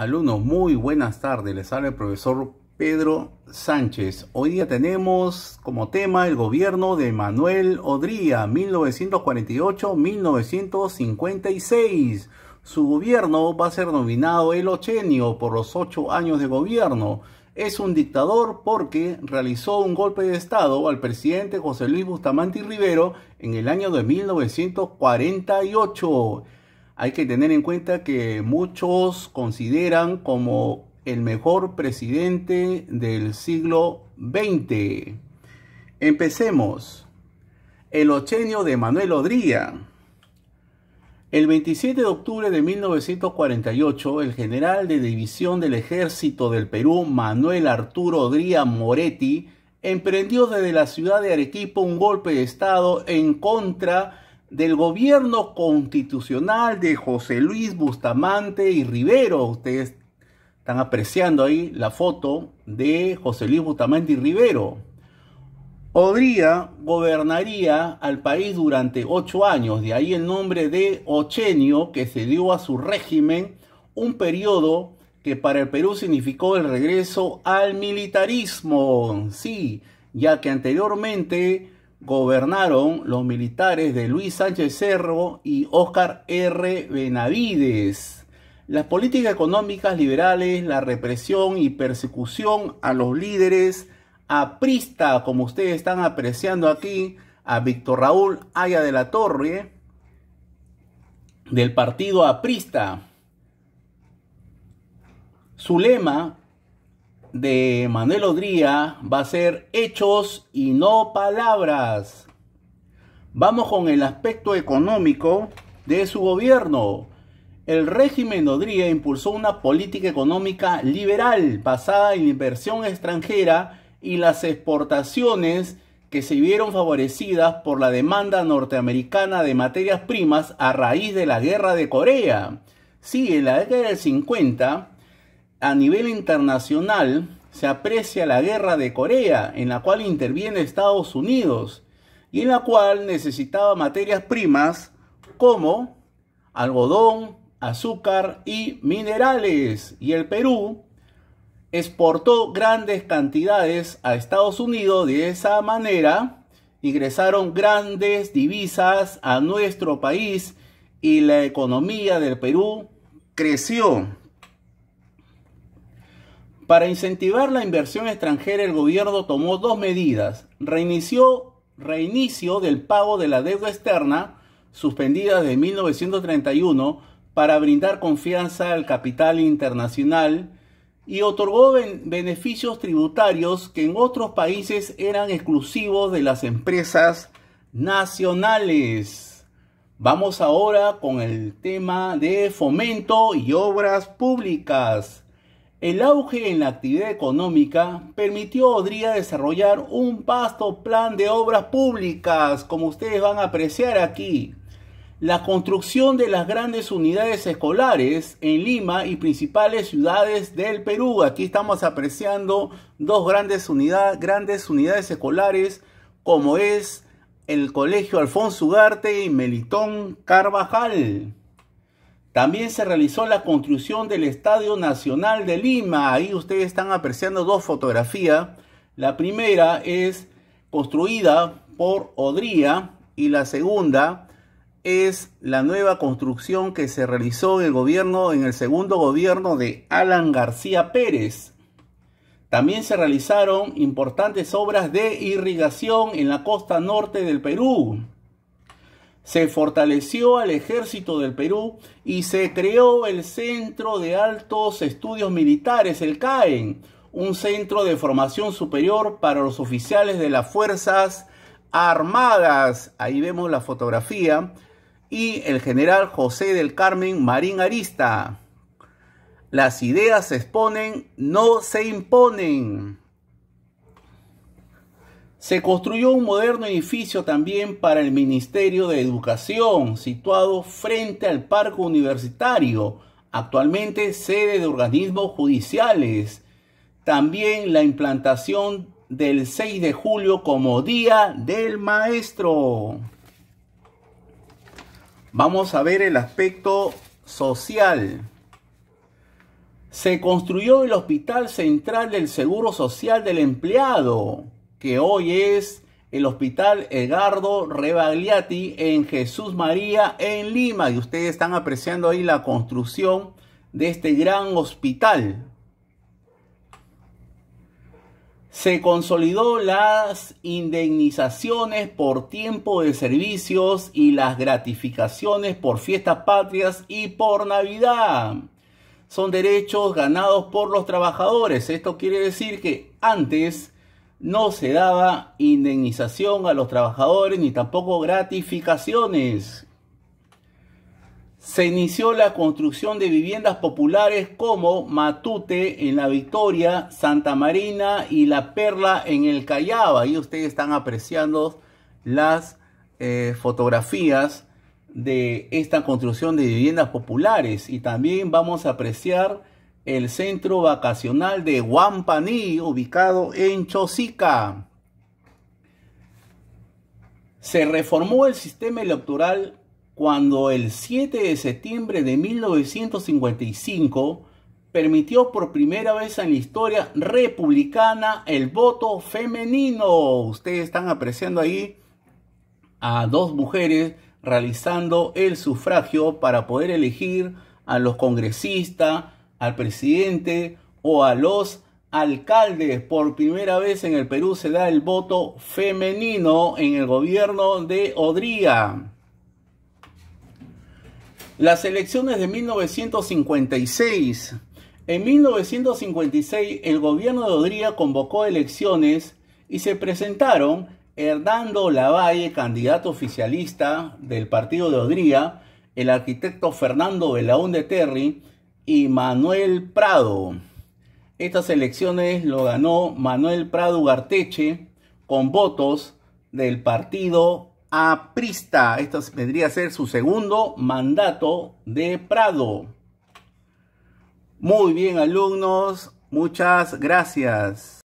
Alumnos, muy buenas tardes. Les habla el profesor Pedro Sánchez. Hoy día tenemos como tema el gobierno de Manuel Odría, 1948-1956. Su gobierno va a ser nominado el ochenio por los ocho años de gobierno. Es un dictador porque realizó un golpe de Estado al presidente José Luis Bustamante y Rivero en el año de 1948 hay que tener en cuenta que muchos consideran como el mejor presidente del siglo XX. Empecemos. El ochenio de Manuel Odría. El 27 de octubre de 1948, el general de división del ejército del Perú, Manuel Arturo Odría Moretti, emprendió desde la ciudad de Arequipa un golpe de Estado en contra del gobierno constitucional de José Luis Bustamante y Rivero. Ustedes están apreciando ahí la foto de José Luis Bustamante y Rivero. Odría gobernaría al país durante ocho años, de ahí el nombre de Ochenio que se dio a su régimen, un periodo que para el Perú significó el regreso al militarismo, sí, ya que anteriormente gobernaron los militares de Luis Sánchez Cerro y Oscar R. Benavides. Las políticas económicas liberales, la represión y persecución a los líderes aprista, como ustedes están apreciando aquí, a Víctor Raúl Aya de la Torre, del partido aprista. Su lema, de Manuel Odría va a ser hechos y no palabras. Vamos con el aspecto económico de su gobierno. El régimen Odría impulsó una política económica liberal basada en inversión extranjera y las exportaciones que se vieron favorecidas por la demanda norteamericana de materias primas a raíz de la guerra de Corea. Sí, en la década del 50 a nivel internacional se aprecia la guerra de Corea, en la cual interviene Estados Unidos y en la cual necesitaba materias primas como algodón, azúcar y minerales. Y el Perú exportó grandes cantidades a Estados Unidos de esa manera. Ingresaron grandes divisas a nuestro país y la economía del Perú creció. Para incentivar la inversión extranjera, el gobierno tomó dos medidas. Reinició, reinicio del pago de la deuda externa, suspendida desde 1931, para brindar confianza al capital internacional y otorgó beneficios tributarios que en otros países eran exclusivos de las empresas nacionales. Vamos ahora con el tema de fomento y obras públicas. El auge en la actividad económica permitió a Odría desarrollar un vasto plan de obras públicas, como ustedes van a apreciar aquí. La construcción de las grandes unidades escolares en Lima y principales ciudades del Perú. Aquí estamos apreciando dos grandes, grandes unidades escolares, como es el Colegio Alfonso Ugarte y Melitón Carvajal. También se realizó la construcción del Estadio Nacional de Lima. Ahí ustedes están apreciando dos fotografías. La primera es construida por Odría y la segunda es la nueva construcción que se realizó en el gobierno en el segundo gobierno de Alan García Pérez. También se realizaron importantes obras de irrigación en la costa norte del Perú se fortaleció al ejército del Perú y se creó el Centro de Altos Estudios Militares, el CAEN, un centro de formación superior para los oficiales de las Fuerzas Armadas. Ahí vemos la fotografía. Y el general José del Carmen Marín Arista. Las ideas se exponen, no se imponen. Se construyó un moderno edificio también para el Ministerio de Educación, situado frente al Parque Universitario, actualmente sede de organismos judiciales. También la implantación del 6 de julio como Día del Maestro. Vamos a ver el aspecto social. Se construyó el Hospital Central del Seguro Social del Empleado que hoy es el Hospital Edgardo Rebagliati en Jesús María, en Lima. Y ustedes están apreciando ahí la construcción de este gran hospital. Se consolidó las indemnizaciones por tiempo de servicios y las gratificaciones por fiestas patrias y por Navidad. Son derechos ganados por los trabajadores. Esto quiere decir que antes no se daba indemnización a los trabajadores ni tampoco gratificaciones. Se inició la construcción de viviendas populares como Matute en La Victoria, Santa Marina y La Perla en el Callaba. Ahí ustedes están apreciando las eh, fotografías de esta construcción de viviendas populares y también vamos a apreciar el centro vacacional de Huampaní, ubicado en Chosica. Se reformó el sistema electoral cuando el 7 de septiembre de 1955 permitió por primera vez en la historia republicana el voto femenino. Ustedes están apreciando ahí a dos mujeres realizando el sufragio para poder elegir a los congresistas, al presidente o a los alcaldes. Por primera vez en el Perú se da el voto femenino en el gobierno de Odría. Las elecciones de 1956. En 1956 el gobierno de Odría convocó elecciones y se presentaron Hernando Lavalle, candidato oficialista del partido de Odría, el arquitecto Fernando de Terry, y Manuel Prado. Estas elecciones lo ganó Manuel Prado Ugarteche con votos del partido aprista. Esto vendría a ser su segundo mandato de Prado. Muy bien, alumnos. Muchas gracias.